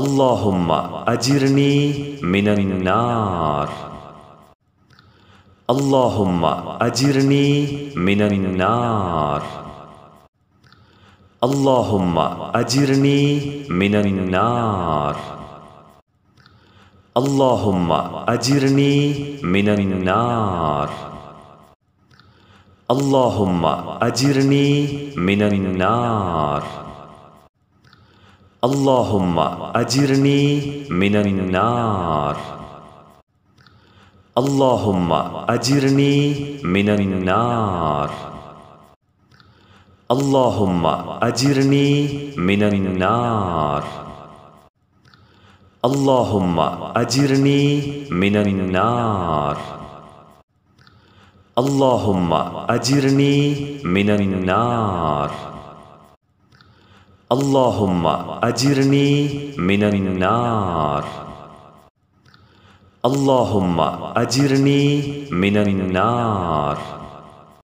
اللهم أجرني من النار اللهم أجرني من النار اللهم أجرني من النار اللهم أجرني من النار اللهم أجرني من النار اللهم اللهم أجرني من النار اللهم أجرني من النار اللهم أجرني من النار اللهم أجرني من النار اللهم أجرني من النار اللهم أجرني من النار اللهم أجرني من النار